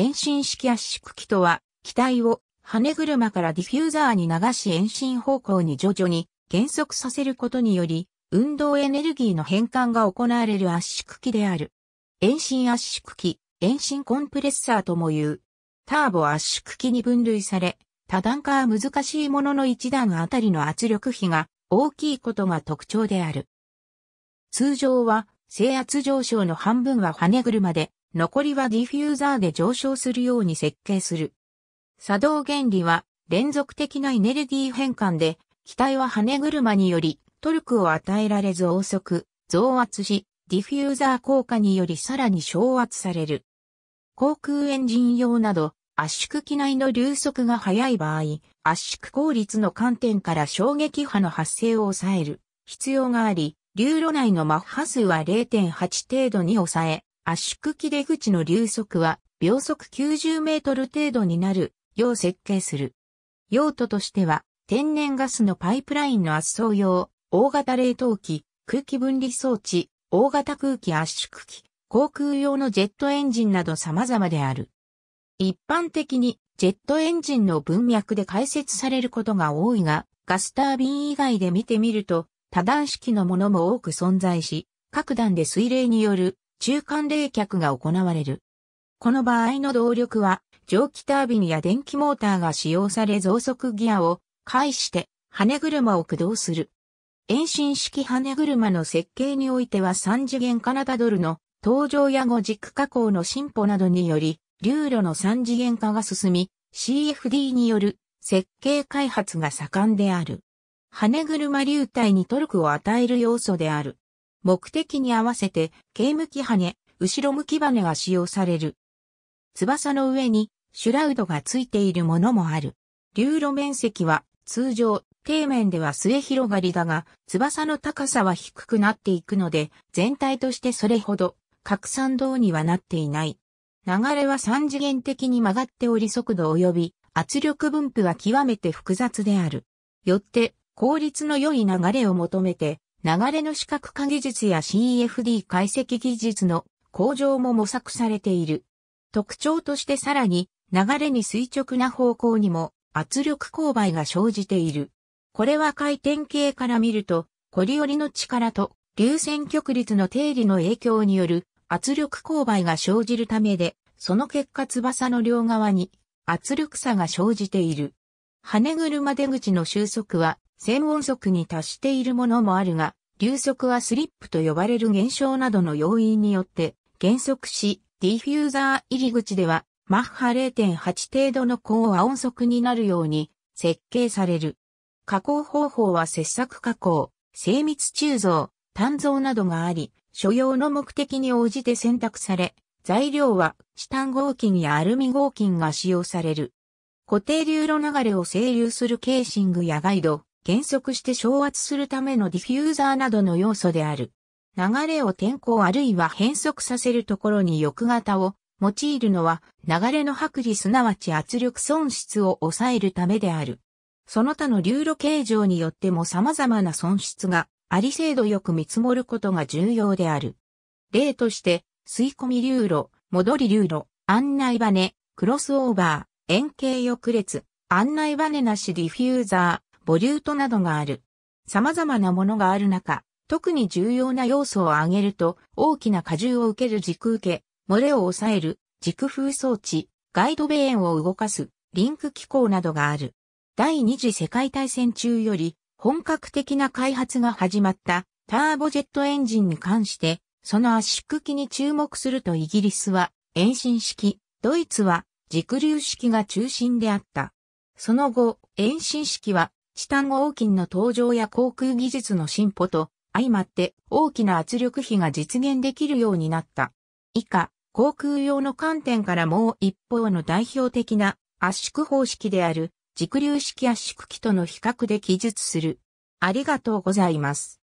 遠心式圧縮機とは、機体を羽車からディフューザーに流し遠心方向に徐々に減速させることにより、運動エネルギーの変換が行われる圧縮機である。遠心圧縮機、遠心コンプレッサーとも言う。ターボ圧縮機に分類され、多段化は難しいものの一段あたりの圧力比が大きいことが特徴である。通常は、制圧上昇の半分は羽車で、残りはディフューザーで上昇するように設計する。作動原理は連続的なエネルギー変換で、機体は跳ね車によりトルクを与えられ増速、増圧し、ディフューザー効果によりさらに昇圧される。航空エンジン用など圧縮機内の流速が速い場合、圧縮効率の観点から衝撃波の発生を抑える必要があり、流路内のマッハ数は0.8程度に抑え、圧縮機出口の流速は秒速90メートル程度になるよう設計する。用途としては天然ガスのパイプラインの圧送用、大型冷凍機、空気分離装置、大型空気圧縮機、航空用のジェットエンジンなど様々である。一般的にジェットエンジンの文脈で解説されることが多いが、ガスタービン以外で見てみると、多段式のものも多く存在し、各段で水冷による中間冷却が行われる。この場合の動力は、蒸気タービンや電気モーターが使用され増速ギアを介して羽車を駆動する。遠心式羽車の設計においては3次元カナダドルの登場や後軸加工の進歩などにより、流路の3次元化が進み、CFD による設計開発が盛んである。羽車流体にトルクを与える要素である。目的に合わせて、軽向き羽、後ろ向き羽が使用される。翼の上に、シュラウドがついているものもある。流路面積は、通常、底面では末広がりだが、翼の高さは低くなっていくので、全体としてそれほど、拡散動にはなっていない。流れは三次元的に曲がっており速度及び圧力分布は極めて複雑である。よって、効率の良い流れを求めて、流れの視覚化技術や CFD 解析技術の向上も模索されている。特徴としてさらに流れに垂直な方向にも圧力勾配が生じている。これは回転系から見ると、コリオリの力と流線曲率の定理の影響による圧力勾配が生じるためで、その結果翼の両側に圧力差が生じている。羽車出口の収束は専音速に達しているものもあるが、流速はスリップと呼ばれる現象などの要因によって減速し、ディフューザー入り口ではマッハ0.8程度の高和音速になるように設計される。加工方法は切削加工、精密鋳造、炭造などがあり、所要の目的に応じて選択され、材料はチタン合金やアルミ合金が使用される。固定流路流れを整流するケーシングやガイド、減速して昇圧するためのディフューザーなどの要素である。流れを転向あるいは変速させるところに翼型を用いるのは流れの剥離すなわち圧力損失を抑えるためである。その他の流路形状によっても様々な損失があり精度よく見積もることが重要である。例として、吸い込み流路、戻り流路、案内バネ、クロスオーバー、円形翼列、案内バネなしディフューザー、ボリュートなどがある。様々なものがある中、特に重要な要素を挙げると、大きな荷重を受ける軸受け、漏れを抑える、軸風装置、ガイドベーンを動かす、リンク機構などがある。第二次世界大戦中より、本格的な開発が始まったターボジェットエンジンに関して、その圧縮機に注目するとイギリスは遠心式、ドイツは軸流式が中心であった。その後、遠心式は、チタン合金の登場や航空技術の進歩と、相まって大きな圧力比が実現できるようになった。以下、航空用の観点からもう一方の代表的な圧縮方式である、軸流式圧縮機との比較で記述する。ありがとうございます。